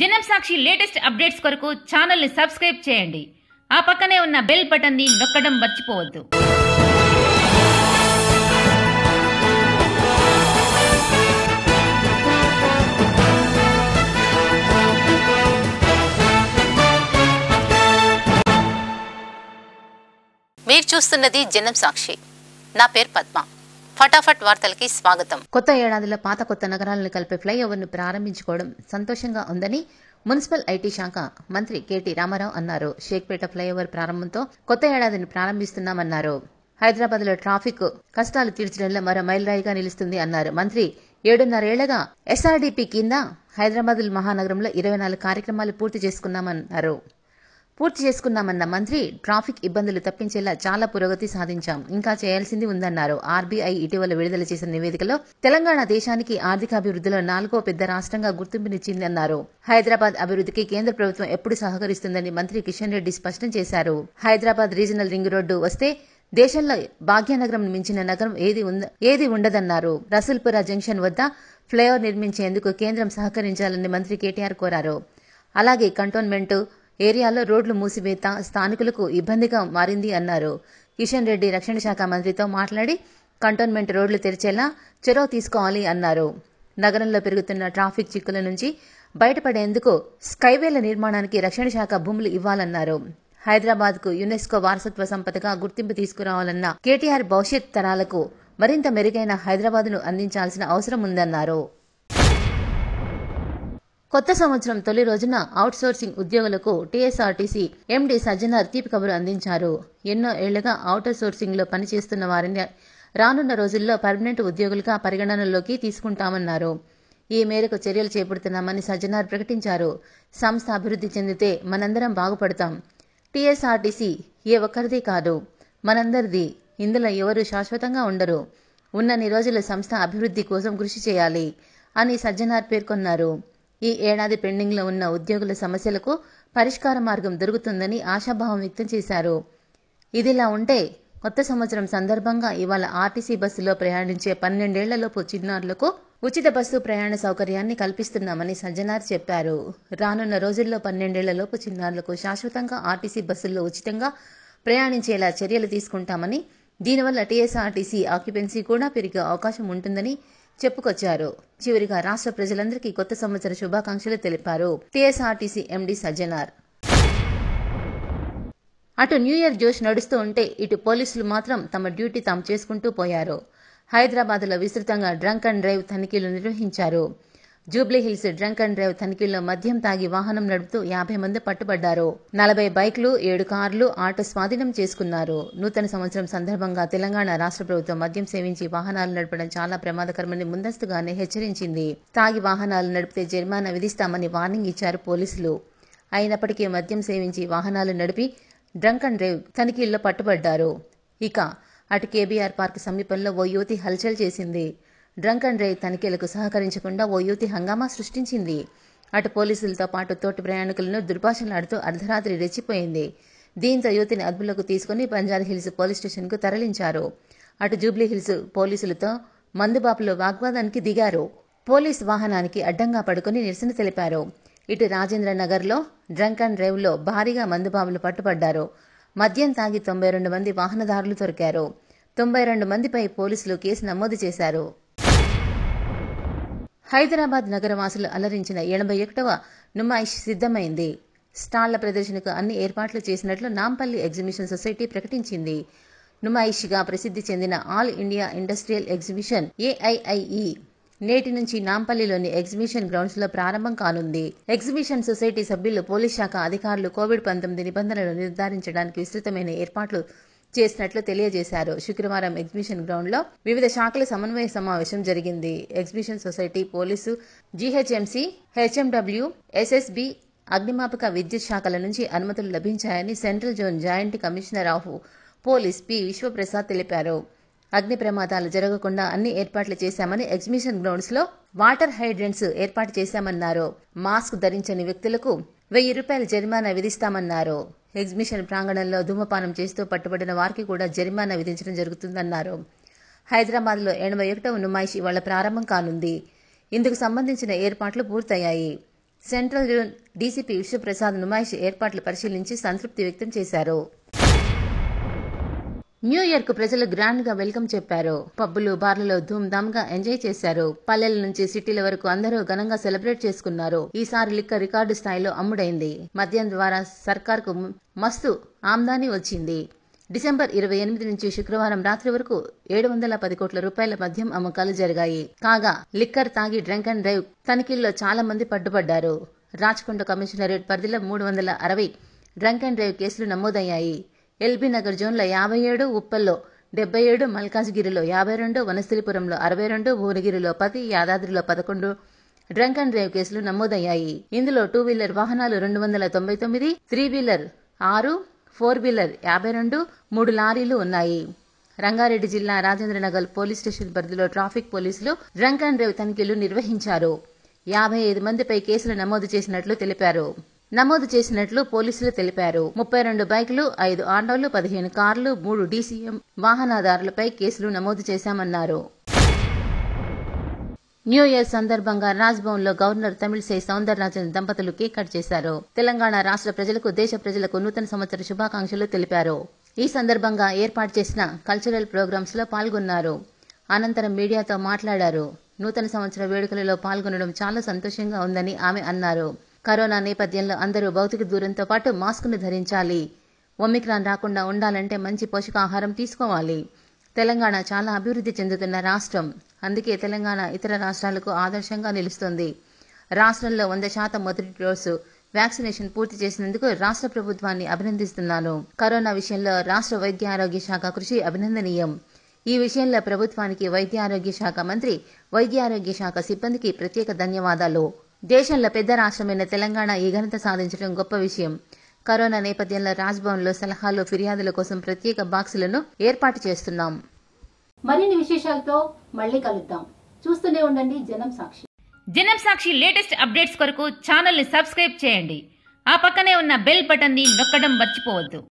జనం సాక్షి latest updates కొరకు ఛానల్ని సబ్స్క్రైబ్ చేయండి ఆ పక్కనే ఉన్న బెల్ బటన్ని నొక్కడం మర్చిపోవద్దు మీరు చూస్తున్నది జనం సాక్షి నా పేరు పద్మ ఫటాఫట్ వార్తలకి స్వాగతం కొత్త ఏడాదిలో పాత కొత్త నగరాలను కలిపే ఫ్లైఓవర్ను ప్రారంభించుకోవడం సంతోషంగా ఉందని మున్సిపల్ ఐటీ శాఖ మంత్రి కేటీ రామారావు అన్నారు షేక్పేట ఫ్లైఓవర్ ప్రారంభంతో కొత్త ఏడాదిని ప్రారంభిస్తున్నామన్నారు హైదరాబాద్లో ట్రాఫిక్ కష్టాలు తీర్చడంలో మరో మైలురాయిగా నిలుస్తుంది అన్నారు మంత్రి ఏడున్నరేళ్లగా ఎస్ఆర్డీపీ కింద హైదరాబాద్ మహానగరంలో ఇరవై నాలుగు కార్యక్రమాలు పూర్తి చేసుకున్నామన్నారు పూర్తి చేసుకున్నామన్న మంత్రి ట్రాఫిక్ ఇబ్బందులు తప్పించేలా చాలా పురోగతి సాధించాం ఇంకా చేయాల్సింది ఉందన్నారు ఆర్బీఐ ఇటీవల విడుదల చేసిన నివేదికలో తెలంగాణ దేశానికి ఆర్థికాభివృద్ధిలో నాలుగో పెద్ద రాష్ట్రంగా గుర్తింపునిచ్చిందన్నారు హైదరాబాద్ అభివృద్ధికి కేంద్ర ప్రభుత్వం ఎప్పుడు సహకరిస్తుందని మంత్రి కిషన్ రెడ్డి స్పష్టం చేశారు హైదరాబాద్ రీజనల్ రింగ్ రోడ్డు వస్తే దేశంలో భాగ్యనగరం మించిన నగరం ఏది ఉంద ఏది ఉండదన్నారు రసూల్పుర జంక్షన్ వద్ద ఫ్లైఓవర్ నిర్మించేందుకు కేంద్రం సహకరించాలని మంత్రి కేటీఆర్ కోరారు అలాగే కంటోన్మెంట్ ఏరియాలో రోడ్లు మూసివేత స్థానికులకు ఇబ్బందిగా మారింది అన్నారు కిషన్ రెడ్డి రక్షణ శాఖ మంత్రితో మాట్లాడి కంటోన్మెంట్ రోడ్లు తెరిచేలా చొరవ తీసుకోవాలి అన్నారు నగరంలో పెరుగుతున్న ట్రాఫిక్ చిక్కుల నుంచి బయటపడేందుకు స్కైవేల నిర్మాణానికి రక్షణ శాఖ భూములు ఇవ్వాలన్నారు హైదరాబాద్ కు యునెస్కో వారసత్వ సంపదగా గుర్తింపు తీసుకురావాలన్న కేటీఆర్ భవిష్యత్ తరాలకు మరింత మెరుగైన హైదరాబాద్ను అందించాల్సిన అవసరం ఉందన్నారు కొత్త సంవత్సరం తొలి రోజున అవుట్సోర్సింగ్ ఉద్యోగులకు టీఎస్ఆర్టీసీ ఎండి సజ్జనార్ తీపి కబురు అందించారు ఎన్నో ఏళ్లుగా అవుటర్ సోర్సింగ్లో పనిచేస్తున్న వారిని రానున్న రోజుల్లో పర్మనెంట్ ఉద్యోగులుగా పరిగణనలోకి తీసుకుంటామన్నారు ఈ మేరకు చర్యలు చేపడుతున్నామని సజ్జనార్ ప్రకటించారు సంస్థ అభివృద్ధి చెందితే మనందరం బాగుపడతాం టీఎస్ఆర్టీసీ ఏ ఒక్కరిది కాదు మనందరిది ఇందులో ఎవరు శాశ్వతంగా ఉండరు ఉన్నన్ని రోజుల సంస్థ అభివృద్ధి కోసం కృషి చేయాలి అని సజ్జనార్ పేర్కొన్నారు ఈ ఏడాది పెండింగ్లో ఉన్న ఉద్యోగుల సమస్యలకు పరిష్కార మార్గం దొరుకుతుందని ఆశాభావం వ్యక్తం చేశారు ఇదిలా ఉంటే కొత్త సంవత్సరం సందర్భంగా ఇవాళ ఆర్టీసీ బస్సులో ప్రయాణించే పన్నెండేళ్లలోపు చిన్నారులకు ఉచిత బస్సు ప్రయాణ సౌకర్యాన్ని కల్పిస్తున్నామని సజ్జనార్ చెప్పారు రానున్న రోజుల్లో పన్నెండేళ్లలోపు చిన్నారులకు శాశ్వతంగా ఆర్టీసీ బస్సుల్లో ఉచితంగా ప్రయాణించేలా చర్యలు తీసుకుంటామని దీనివల్ల టీఎస్ఆర్టీసీ ఆక్యుపెన్సీ కూడా పెరిగే అవకాశం ఉంటుందని చెప్పుకొచ్చారు చివరిగా రాష్ట్ర ప్రజలందరికీ కొత్త సంవత్సర శుభాకాంక్షలు తెలిపారు టీఎస్ఆర్టీసీ ఎండీ సజ్జనార్ అటు న్యూ ఇయర్ జోష్ నడుస్తూ ఉంటే ఇటు పోలీసులు మాత్రం తమ డ్యూటీ తాము చేసుకుంటూ పోయారు హైదరాబాద్లో విస్తృతంగా డ్రంక్ అండ్ డ్రైవ్ తనిఖీలు నిర్వహించారు జూబ్లీహిల్స్ డ్రంక్ అండ్ డ్రైవ్ తనిఖీల్లో మద్యం తాగి వాహనం నడుపుతూ యాభై మంది పట్టుబడ్డారు నలభై బైక్లు ఏడు కార్లు ఆటో స్వాధీనం చేసుకున్నారు నూతన సంవత్సరం సందర్భంగా తెలంగాణ రాష్ట్ర ప్రభుత్వం మద్యం సేవించి వాహనాలు నడపడం చాలా ప్రమాదకరమని ముందస్తుగానే హెచ్చరించింది తాగి వాహనాలు నడిపితే జరిమానా విధిస్తామని వార్నింగ్ ఇచ్చారు పోలీసులు అయినప్పటికీ మద్యం సేవించి వాహనాలు నడిపి డ్రంక్ అండ్ డ్రైవ్ తనిఖీల్లో పట్టుబడ్డారు ఇక అటు కేబీఆర్ పార్క్ సమీపంలో ఓ యువతి హల్చల్ చేసింది డ్రంక్ అండ్ డ్రైవ్ తనిఖీలకు సహకరించకుండా ఓ యువతి హంగామా సృష్టించింది అటు పోలీసులతో పాటు తోటి ప్రయాణికులను దుర్భాషలాడుతూ అర్ధరాత్రి రెచ్చిపోయింది దీంతో యువతిని అదుపులోకి తీసుకుని పంజాబ్ హిల్స్ పోలీస్ స్టేషన్కు తరలించారు అటు జూబ్లీ హిల్స్ పోలీసులతో మందుబాపులో వాగ్వాదానికి దిగారు పోలీస్ వాహనానికి అడ్డంగా పడుకుని నిరసన తెలిపారు ఇటు రాజేంద్ర నగర్లో డ్రంక్ అండ్ డ్రైవ్లో భారీగా మందుబాబులు పట్టుబడ్డారు మద్యం తాగి తొంభై రెండు మంది వాహనదారులు దొరికారు తొంభై రెండు మందిపై పోలీసులు కేసు నమోదు చేశారు హైదరాబాద్ నగరవాసులు అలరించిన ఎనభై ఒకటవ నుమాయిష్ సిద్ధమైంది స్టాళ్ల ప్రదర్శనకు అన్ని ఏర్పాట్లు చేసినట్లు నాంపల్లి ఎగ్జిబిషన్ సొసైటీ ప్రకటించింది నుమాయిష్గా ప్రసిద్ధి చెందిన all India industrial exhibition AIIE నేటి నుంచి నాంపల్లిలోని ఎగ్జిబిషన్ గ్రౌండ్స్ లో ప్రారంభం కానుంది ఎగ్జిబిషన్ సొసైటీ సభ్యులు పోలీస్ శాఖ అధికారులు కోవిడ్ పంతొమ్మిది నిబంధనలు నిర్ధారించడానికి విస్తృతమైన ఏర్పాట్లు చేసినట్లు తెలియజేశారు శుక్రవారం ఎగ్జిబిషన్ గ్రౌండ్లో వివిధ శాఖల సమన్వయ సమావేశం జరిగింది exhibition society police GHMC HMW SSB అగ్నిమాపక విద్యుత్ శాఖల నుంచి అనుమతులు లభించాయని central zone joint commissioner of police P Vishwaprasad తెలిపారు అగ్ని ప్రమాదాలు జరగకుండా అన్ని ఏర్పాట్లు చేశామని ఎగ్జిబిషన్ గ్రౌండ్స్ లో వాటర్ హైడ్రెంట్స్ ఏర్పాటు చేశామన్నారు మాస్క్ ధరించని వ్యక్తులకు వెయ్యి రూపాయల జరిమానా విధిస్తామన్నారు ఎగ్జిబిషన్ ప్రాంగణంలో ధూమపానం చేస్తూ పట్టుబడిన వారికి కూడా జరిమానా విధించడం జరుగుతుందన్నారు హైదరాబాద్లో ఎనభై ఒకటవ నుమాయిషి వాళ్ల ప్రారంభం కానుంది ఇందుకు సంబంధించిన ఏర్పాట్లు పూర్తయ్యాయి సెంట్రల్ డీసీపీ విశ్వప్రసాద్ నుమాయిషి ఏర్పాట్లు పరిశీలించి సంతృప్తి వ్యక్తం చేశారు న్యూ ఇయర్ కు ప్రజలు గ్రాండ్ గా వెల్కమ్ చెప్పారు పబ్బులు బార్లలో ధూమ్ధామ్ గా ఎంజాయ్ చేశారు పల్లెల నుంచి సిటీల వరకు అందరూ ఘనంగా సెలబ్రేట్ చేసుకున్నారు ఈసారి లిక్క రికార్డు స్థాయిలో అమ్ముడైంది మద్యం ద్వారా సర్కార్ కు మస్తు ఆమ్దాని వచ్చింది డిసెంబర్ ఇరవై ఎనిమిది నుంచి శుక్రవారం రాత్రి వరకు ఏడు వందల పది కోట్ల రూపాయల మద్యం అమ్మకాలు జరిగాయి కాగా లిక్కర్ తాగి డ్రంక్ అండ్ డ్రైవ్ తనిఖీల్లో చాలా మంది పట్టుబడ్డారు రాచకొండ కమిషనరేట్ పరిధిలో మూడు వందల అరవై డ్రంక్ అండ్ డ్రైవ్ కేసులు నమోదయ్యాయి ఎల్బీ నగర్ జోన్లో యాభై ఏడు ఉప్పల్లో డెబ్బై ఏడు మల్కాజ్గిరిలో యాభై రెండు వనస్థిలిపురంలో అరవై రెండు భువనగిరిలో పది యాదాద్రిలో పదకొండు డ్రంక్ అండ్ డ్రైవ్ కేసులు నమోదయ్యాయి ఇందులో టూ వీలర్ వాహనాలు రెండు వందల తొంభై తొమ్మిది త్రీ వీలర్ ఆరు ఫోర్ వీలర్ యాభై రెండు మూడు లారీలు ఉన్నాయి రంగారెడ్డి జిల్లా రాజేంద్రనగర్ పోలీస్ స్టేషన్ పరిధిలో ట్రాఫిక్ పోలీసులు డ్రంక్ అండ్ డ్రైవ్ తనిఖీలు నిర్వహించారు యాభై ఐదు మందిపై కేసులు నమోదు చేసినట్లు తెలిపారు నమోదు చేసినట్లు పోలీసులు తెలిపారు ముప్పై రెండు బైకులు ఐదు ఆటోలు పదిహేను కార్లు మూడు డీసీఎం వాహనదారులపై కేసులు నమోదు చేశామన్నారు న్యూ ఇయర్ సందర్భంగా రాజ్భవన్ లో గవర్నర్ తమిళిసై సౌందరరాజన్ దంపతులు కేక్ కట్ చేశారు తెలంగాణ రాష్ట్ర ప్రజలకు దేశ ప్రజలకు నూతన సంవత్సర శుభాకాంక్షలు తెలిపారు ఈ సందర్భంగా ఏర్పాటు చేసిన కల్చరల్ ప్రోగ్రామ్స్ లో పాల్గొన్నారు అనంతరం మీడియాతో మాట్లాడారు నూతన సంవత్సర వేడుకలలో పాల్గొనడం చాలా సంతోషంగా ఉందని ఆమె అన్నారు కరోనా నేపథ్యంలో అందరూ భౌతిక దూరంతో పాటు మాస్కును ధరించాలి ఒమిక్రాన్ రాకుండా ఉండాలంటే మంచి పోషకాహారం తీసుకోవాలి తెలంగాణ చాలా అభివృద్ధి చెందుతున్న రాష్ట్రం అందుకే తెలంగాణ ఇతర రాష్ట్రాలకు ఆదర్శంగా నిలుస్తుంది రాష్ట్రంలో వంద శాతం మొదటి డోసు వ్యాక్సినేషన్ పూర్తి చేసినందుకు రాష్ట్ర ప్రభుత్వాన్ని అభినందిస్తున్నాను కరోనా విషయంలో రాష్ట్ర వైద్య ఆరోగ్య శాఖ కృషి అభినందనీయం ఈ విషయంలో ప్రభుత్వానికి వైద్య ఆరోగ్య శాఖ మంత్రి వైద్య ఆరోగ్య శాఖ సిబ్బందికి ప్రత్యేక ధన్యవాదాలు దేశంలో పెద్ద రాష్ట్రమైన తెలంగాణ ఈ ఘనత సాధించడం గొప్ప విషయం కరోనా నేపథ్యంలో రాజ్భవన్లో సలహాలు ఫిర్యాదుల కోసం ప్రత్యేక బాక్సులను ఏర్పాటు చేస్తున్నాం మరిన్ని విశేషాలతో మళ్ళీ కలుద్దాం చూస్తూనే ఉండండి జనం సాక్షి జనం సాక్షి లేటెస్ట్ అప్డేట్స్ కొరకు ఛానల్ని సబ్స్క్రైబ్ చేయండి ఆ పక్కనే ఉన్న బెల్ బటన్ని నొక్కడం మర్చిపోవద్దు